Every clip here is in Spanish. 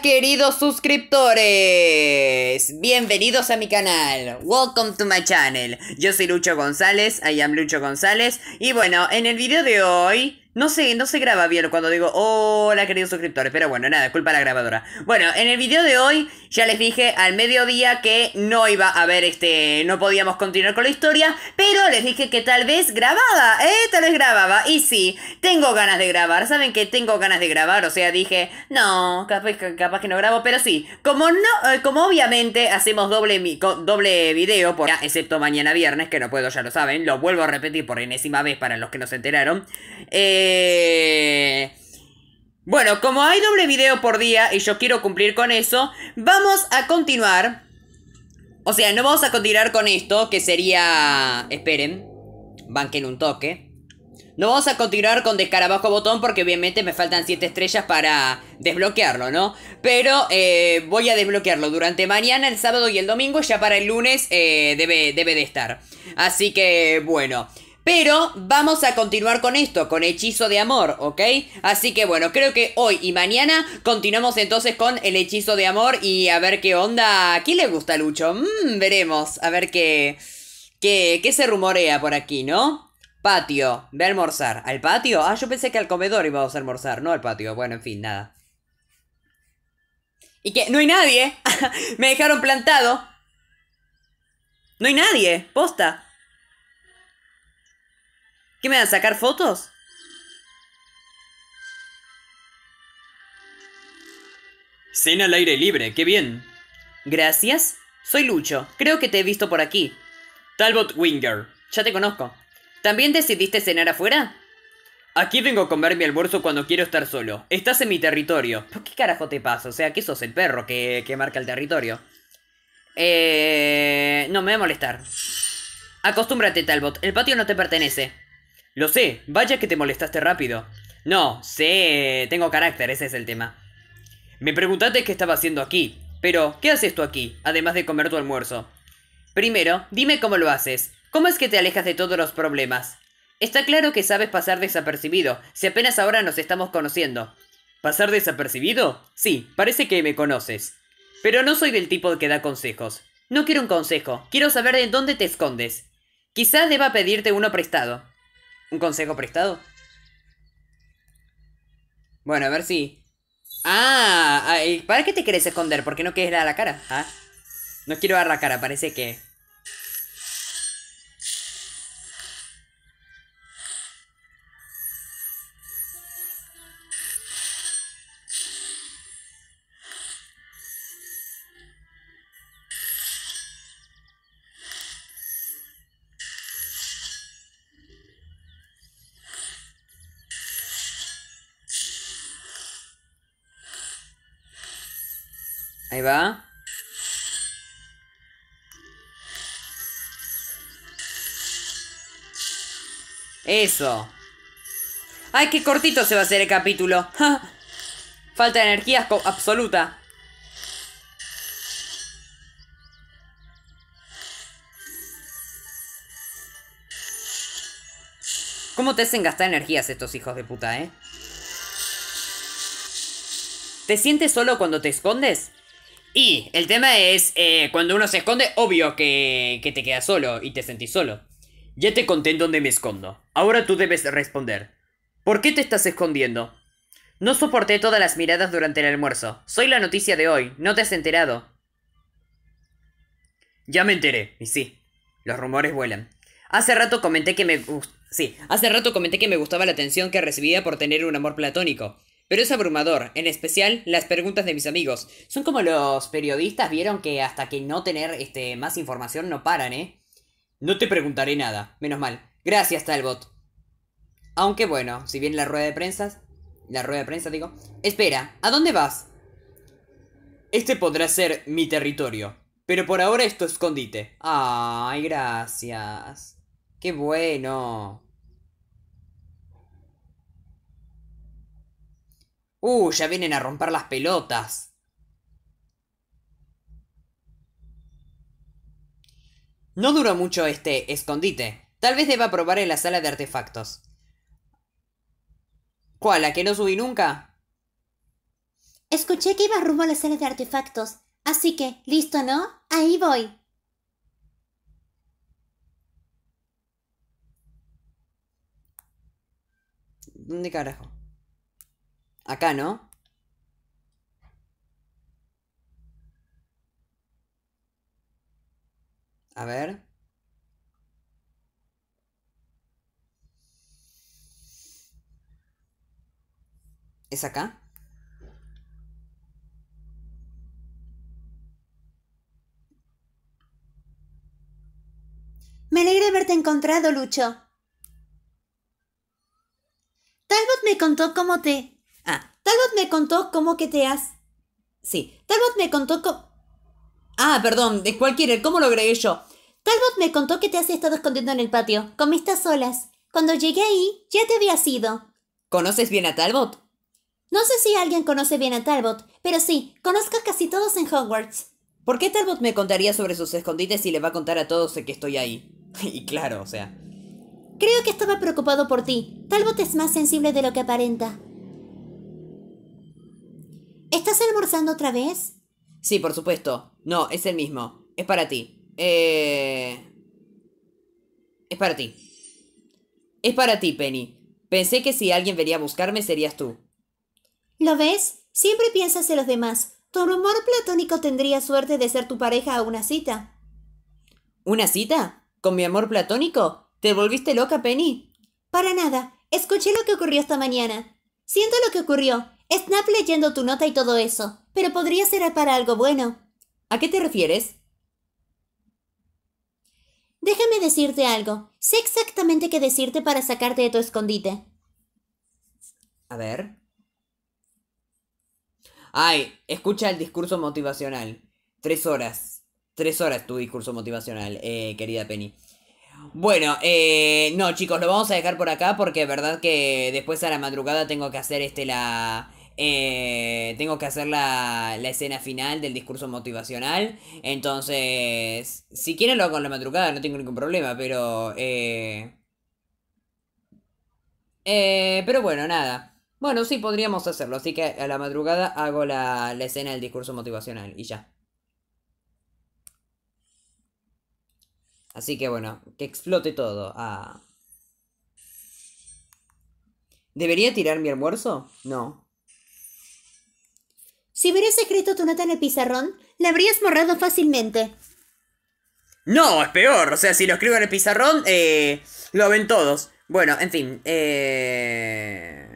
queridos suscriptores, bienvenidos a mi canal, welcome to my channel, yo soy Lucho González, I am Lucho González y bueno, en el video de hoy no sé, no se graba bien cuando digo hola queridos suscriptores, pero bueno, nada, culpa de la grabadora. Bueno, en el video de hoy ya les dije al mediodía que no iba a haber este, no podíamos continuar con la historia, pero les dije que tal vez grababa, eh, tal vez grababa. Y sí, tengo ganas de grabar, saben que tengo ganas de grabar, o sea, dije, no, capaz, que no grabo, pero sí, como no, eh, como obviamente hacemos doble, doble video, por, excepto mañana viernes, que no puedo, ya lo saben, lo vuelvo a repetir por enésima vez para los que no se enteraron. Eh, eh, bueno, como hay doble video por día y yo quiero cumplir con eso, vamos a continuar. O sea, no vamos a continuar con esto, que sería... Esperen, banquen un toque. No vamos a continuar con descarabajo botón porque obviamente me faltan 7 estrellas para desbloquearlo, ¿no? Pero eh, voy a desbloquearlo durante mañana, el sábado y el domingo, ya para el lunes eh, debe, debe de estar. Así que, bueno... Pero vamos a continuar con esto, con hechizo de amor, ¿ok? Así que bueno, creo que hoy y mañana continuamos entonces con el hechizo de amor y a ver qué onda. ¿A quién le gusta Lucho? Mmm, veremos, a ver qué, qué, qué se rumorea por aquí, ¿no? Patio, ve a almorzar. ¿Al patio? Ah, yo pensé que al comedor íbamos a almorzar, no al patio. Bueno, en fin, nada. Y que no hay nadie. Me dejaron plantado. No hay nadie, posta. ¿Qué me van a sacar fotos? Cena al aire libre, qué bien. Gracias. Soy Lucho. Creo que te he visto por aquí. Talbot Winger. Ya te conozco. ¿También decidiste cenar afuera? Aquí vengo a comer mi almuerzo cuando quiero estar solo. Estás en mi territorio. ¿Por qué carajo te pasa? O sea, que sos el perro que, que marca el territorio. Eh... No, me va a molestar. Acostúmbrate, Talbot. El patio no te pertenece. Lo sé, vaya que te molestaste rápido. No, sé, tengo carácter, ese es el tema. Me preguntaste qué estaba haciendo aquí, pero ¿qué haces tú aquí, además de comer tu almuerzo? Primero, dime cómo lo haces. ¿Cómo es que te alejas de todos los problemas? Está claro que sabes pasar desapercibido, si apenas ahora nos estamos conociendo. ¿Pasar desapercibido? Sí, parece que me conoces. Pero no soy del tipo que da consejos. No quiero un consejo, quiero saber de dónde te escondes. Quizás deba pedirte uno prestado. ¿Un consejo prestado? Bueno, a ver si... ¡Ah! ah ¿Para qué te querés esconder? ¿Por qué no quieres dar la cara? ¿Ah? No quiero dar la cara, parece que... Ahí va. Eso. Ay, qué cortito se va a hacer el capítulo. Falta de energía absoluta. ¿Cómo te hacen gastar energías estos hijos de puta, eh? ¿Te sientes solo cuando te escondes? Y el tema es, eh, cuando uno se esconde, obvio que, te quedas solo y te sentís solo. Ya te conté en dónde me escondo. Ahora tú debes responder. ¿Por qué te estás escondiendo? No soporté todas las miradas durante el almuerzo. Soy la noticia de hoy. No te has enterado. Ya me enteré. Y sí, los rumores vuelan. Hace rato comenté que me... hace rato comenté que me gustaba la atención que recibía por tener un amor platónico. Pero es abrumador, en especial las preguntas de mis amigos. Son como los periodistas vieron que hasta que no tener este, más información no paran, ¿eh? No te preguntaré nada, menos mal. Gracias, Talbot. Aunque bueno, si bien la rueda de prensa... La rueda de prensa, digo. Espera, ¿a dónde vas? Este podrá ser mi territorio, pero por ahora esto escondite. Ay, gracias. Qué bueno. ¡Uh! Ya vienen a romper las pelotas. No duró mucho este escondite. Tal vez deba probar en la sala de artefactos. ¿Cuál? ¿La que no subí nunca? Escuché que iba rumbo a la sala de artefactos. Así que, listo, ¿no? Ahí voy. ¿Dónde carajo? Acá, ¿no? A ver. ¿Es acá? Me alegra haberte encontrado, Lucho. Talbot me contó cómo te Ah, Talbot me contó cómo que te has... Sí, Talbot me contó cómo... Ah, perdón, de cualquiera, ¿cómo lo agregué yo? Talbot me contó que te has estado escondiendo en el patio, comiste solas. Cuando llegué ahí, ya te había sido. ¿Conoces bien a Talbot? No sé si alguien conoce bien a Talbot, pero sí, conozco a casi todos en Hogwarts. ¿Por qué Talbot me contaría sobre sus escondites y le va a contar a todos que estoy ahí? y claro, o sea... Creo que estaba preocupado por ti. Talbot es más sensible de lo que aparenta. ¿Estás almorzando otra vez? Sí, por supuesto. No, es el mismo. Es para ti. Eh, es para ti. Es para ti, Penny. Pensé que si alguien venía a buscarme serías tú. ¿Lo ves? Siempre piensas en los demás. Tu amor platónico tendría suerte de ser tu pareja a una cita. ¿Una cita? ¿Con mi amor platónico? ¿Te volviste loca, Penny? Para nada. Escuché lo que ocurrió esta mañana. Siento lo que ocurrió. Snap leyendo tu nota y todo eso, pero podría ser para algo bueno. ¿A qué te refieres? Déjame decirte algo. Sé exactamente qué decirte para sacarte de tu escondite. A ver. Ay, escucha el discurso motivacional. Tres horas. Tres horas tu discurso motivacional, eh, querida Penny. Bueno, eh, no chicos, lo vamos a dejar por acá porque verdad que después a la madrugada tengo que hacer este la... Eh, tengo que hacer la, la, escena final del discurso motivacional. Entonces, si quieren lo hago con la madrugada, no tengo ningún problema, pero... Eh, pero bueno, nada. Bueno, sí podríamos hacerlo, así que a la madrugada hago la, la escena del discurso motivacional y ya. Así que bueno, que explote todo. Ah. ¿Debería tirar mi almuerzo? No. Si hubieras escrito tu nota en el pizarrón, la habrías borrado fácilmente. No, es peor. O sea, si lo escribo en el pizarrón, eh, lo ven todos. Bueno, en fin. Eh...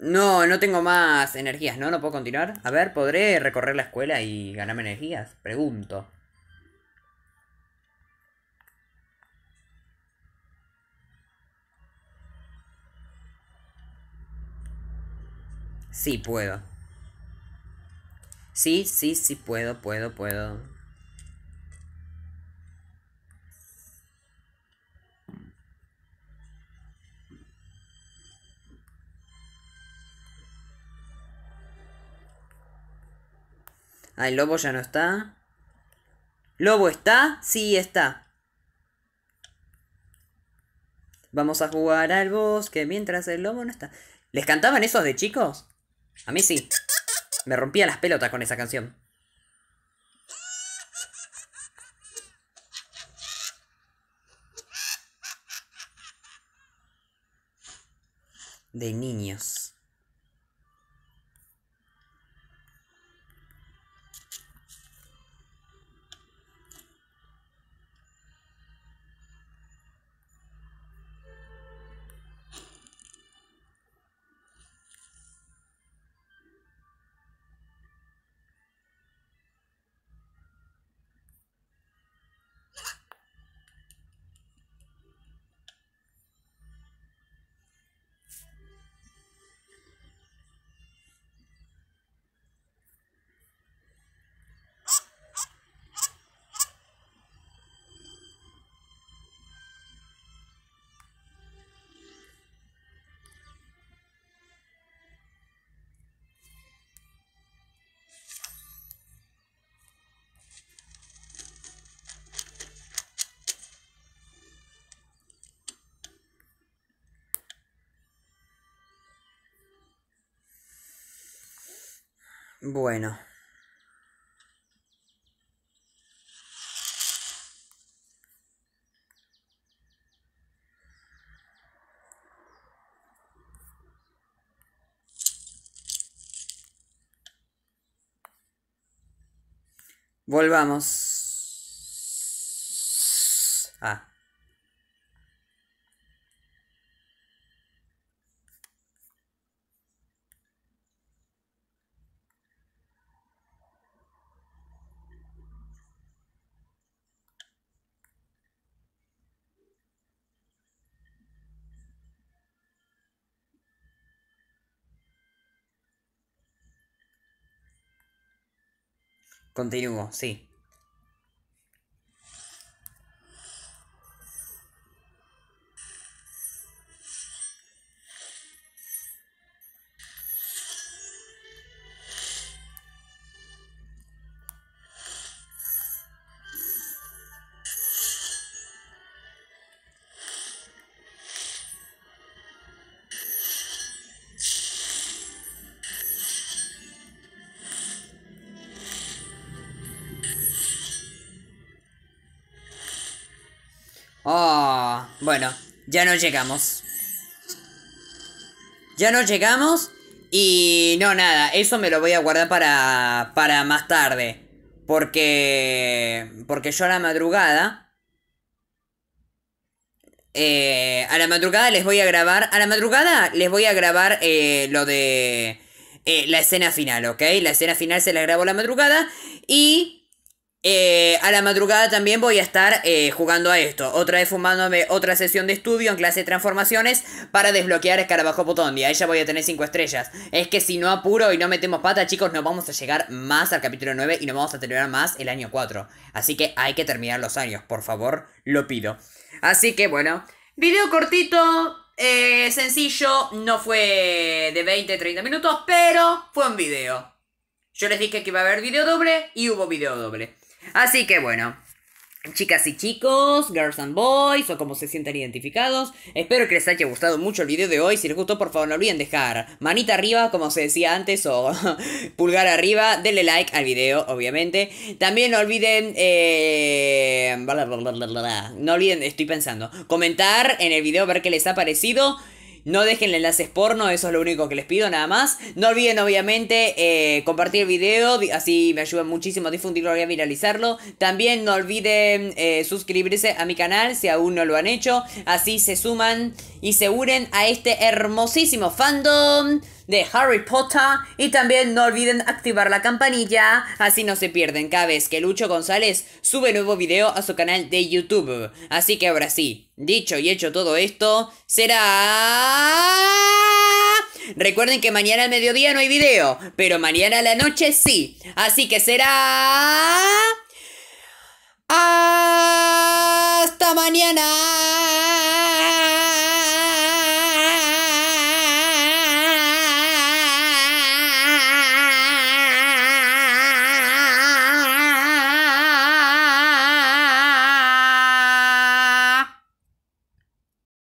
No, no tengo más energías, ¿no? No puedo continuar. A ver, ¿podré recorrer la escuela y ganarme energías? Pregunto. Sí, puedo. Sí, sí, sí, puedo, puedo, puedo. Ah, el lobo ya no está. ¿Lobo está? Sí, está. Vamos a jugar al bosque mientras el lobo no está. ¿Les cantaban esos de chicos? A mí sí. Me rompía las pelotas con esa canción. De niños. Bueno. Volvamos. Ah. Continúo, sí. Oh, bueno, ya no llegamos. Ya no llegamos. Y no, nada, eso me lo voy a guardar para, para más tarde. Porque, porque yo a la madrugada... Eh, a la madrugada les voy a grabar... A la madrugada les voy a grabar eh, lo de... Eh, la escena final, ¿ok? La escena final se la grabo a la madrugada. Y eh, a la madrugada también voy a estar eh, jugando a esto. Otra vez fumándome otra sesión de estudio en clase de transformaciones para desbloquear Escarabajo y ya ella voy a tener 5 estrellas. Es que si no apuro y no metemos pata, chicos, no vamos a llegar más al capítulo 9 y no vamos a terminar más el año 4. Así que hay que terminar los años, por favor, lo pido. Así que bueno, video cortito, eh, sencillo, no fue de 20, 30 minutos, pero fue un video. Yo les dije que iba a haber video doble y hubo video doble. Así que bueno. Chicas y chicos, girls and boys, o como se sientan identificados, espero que les haya gustado mucho el video de hoy. Si les gustó, por favor, no olviden dejar manita arriba, como se decía antes, o pulgar arriba. Denle like al video, obviamente. También no olviden. Eh, no olviden, estoy pensando. Comentar en el video, ver qué les ha parecido. No dejen enlaces porno, eso es lo único que les pido nada más. No olviden obviamente eh, compartir el video, así me ayudan muchísimo a difundirlo y a viralizarlo. También no olviden eh, suscribirse a mi canal si aún no lo han hecho. Así se suman y se unen a este hermosísimo fandom de Harry Potter y también no olviden activar la campanilla, así no se pierden cada vez que Lucho González sube nuevo video a su canal de YouTube. Así que ahora sí, dicho y hecho todo esto, será... Recuerden que mañana al mediodía no hay video, pero mañana a la noche sí. Así que será... ¡Hasta mañana!